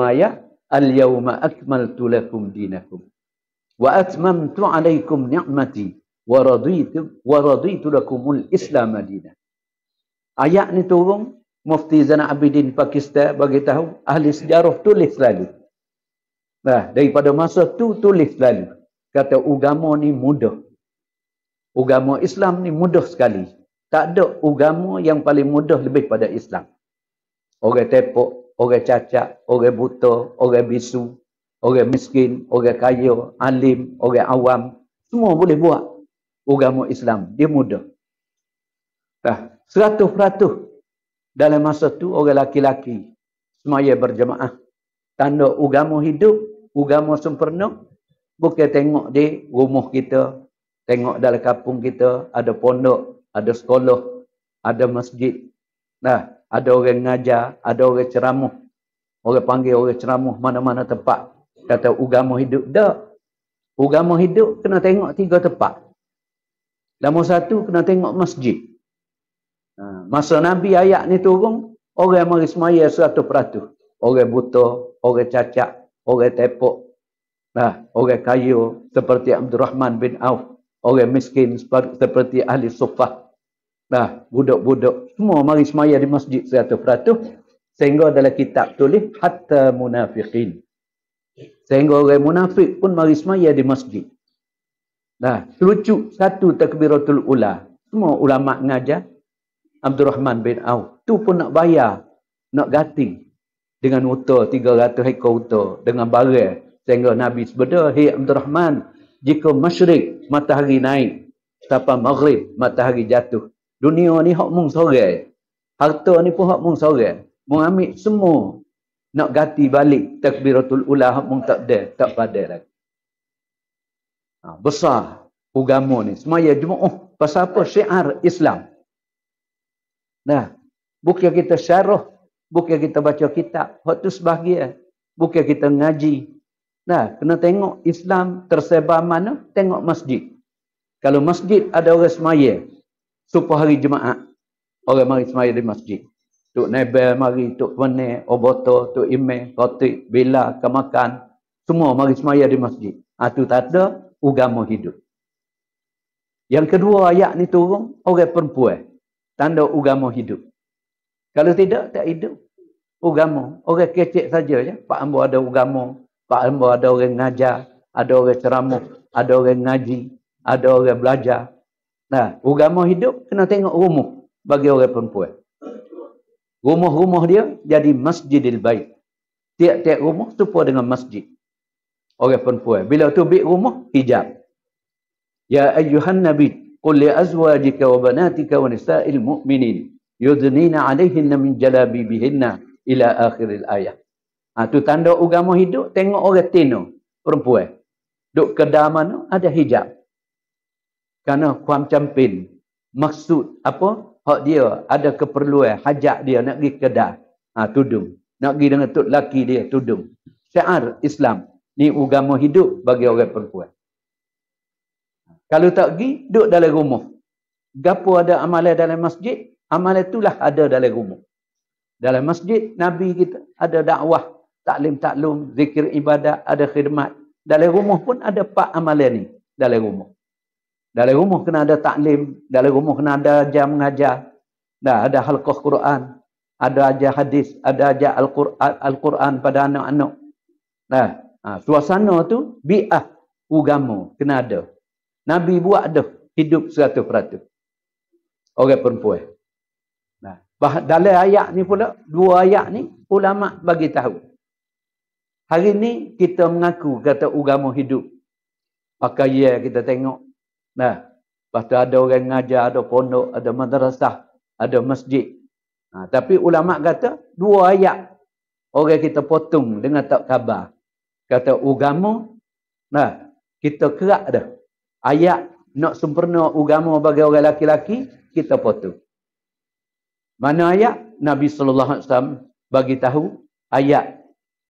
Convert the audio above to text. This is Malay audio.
ayat al yauma akmaltu lakum dinakum wa atmamtu alaikum ni'mati wa raditu wa raditu lakum al islam dinan ayat ni turun mufti zainal abidin pakistan bagi tahu ahli sejarah tulis lalu nah daripada masa tu tulis lalu kata agama ni mudah agama islam ni mudah sekali tak ada agama yang paling mudah lebih pada islam orang tepok orang cacat, orang buta, orang bisu, orang miskin, orang kaya, alim, orang awam. Semua boleh buat agama Islam. Dia mudah. Nah, seratus peratus dalam masa tu orang laki-laki semaya berjemaah. Tanda agama hidup, agama sempurna. Bukan tengok di rumah kita, tengok dalam kampung kita, ada pondok, ada sekolah, ada masjid. Nah, ada orang ngajar, ada orang ceramah. Orang panggil orang ceramah mana-mana tempat. Kata agama hidup dak. Agama hidup kena tengok tiga tempat. Nombor satu kena tengok masjid. Ha, masa Nabi ayat ni turun, orang mari semaya satu peratus. Orang buta, orang cacat, orang tepuk. Nah, ha, orang kayu seperti Abdul Rahman bin Auf. Orang miskin seperti ahli sufah. Nah, ha, budak-budak semua mari semaya di masjid 100% sehingga dalam kitab tulis hatta munafiqin sehingga orang munafik pun mari semaya di masjid nah lucu satu takbiratul ula semua ulama ngajar Abdul Rahman bin Auf tu pun nak bayar nak ganti dengan uta 300 ekor uta dengan barang sehingga Nabi sebeda hey Abdul Rahman jika masyrik matahari naik tapa maghrib matahari jatuh dunia ni hak mung sorang. Harta ni pun hak mung sorang. Mung ambil semua nak ganti balik takbiratul ula hak mung tak ada, tak pada lagi. Ha, besar agama ni. Semaya jumaat oh, pasal apa syiar Islam. Nah, bukan kita syarah, bukan kita baca kitab, hak tu sebahagian. Bukan kita ngaji. Nah, kena tengok Islam tersebar mana, tengok masjid. Kalau masjid ada orang semaya, Supaya hari jemaah. Orang mari semayang di masjid. Tuk nebel mari, tuk penek, oboto, tuk ime, kotik, bila, kemakan. Semua mari semayang di masjid. Itu ah, tak ada agama hidup. Yang kedua ayat ni turun, orang perempuan. Tanda agama hidup. Kalau tidak, tak hidup. Ugama. Orang kecil saja ya. Pak Ambo ada ugama. Pak Ambo ada orang ngajar. Ada orang ceramah. Ada orang ngaji. Ada orang belajar. Nah, agama hidup kena tengok rumah bagi orang perempuan. Rumah-rumah dia jadi masjidil baik. Tiap-tiap rumah serupa dengan masjid. Orang perempuan. Bila tu bik rumah, hijab. Ya ayyuhan nabi, qul li azwajika wa banatika wa nisa'il mu'minin yudnina alaihinna min jalabi bihinna ila akhiril ayah. Ha, tu tanda agama hidup, tengok orang tino, perempuan. Duk kedah mana, ada hijab kerana kuam campin maksud apa hak dia ada keperluan hajat dia nak pergi kedah ha, tudung nak pergi dengan tok laki dia tudung syiar Islam ni agama hidup bagi orang perempuan kalau tak pergi duduk dalam rumah gapo ada amalan dalam masjid amalan itulah ada dalam rumah dalam masjid nabi kita ada dakwah taklim taklum zikir ibadah ada khidmat dalam rumah pun ada pak amalan ni dalam rumah dalam rumah kena ada taklim, dalam rumah kena ada jam mengajar. Dah ada halqah Quran, ada aja hadis, ada aja Al-Quran, Al-Quran pada anak-anak. Nah, ha, suasana tu bi'ah ugamu kena ada. Nabi buat dah hidup 100%. Orang perempuan. Nah, bah, dalam ayat ni pula, dua ayat ni ulama bagi tahu. Hari ni kita mengaku kata ugamu hidup. Pakai ya kita tengok Nah, lepas tu ada orang ngajar, ada pondok, ada madrasah, ada masjid. Ha, tapi ulama kata dua ayat orang kita potong dengan tak khabar. Kata agama nah kita kerak dah. Ayat nak sempurna agama bagi orang laki-laki kita potong. Mana ayat Nabi sallallahu alaihi wasallam bagi tahu ayat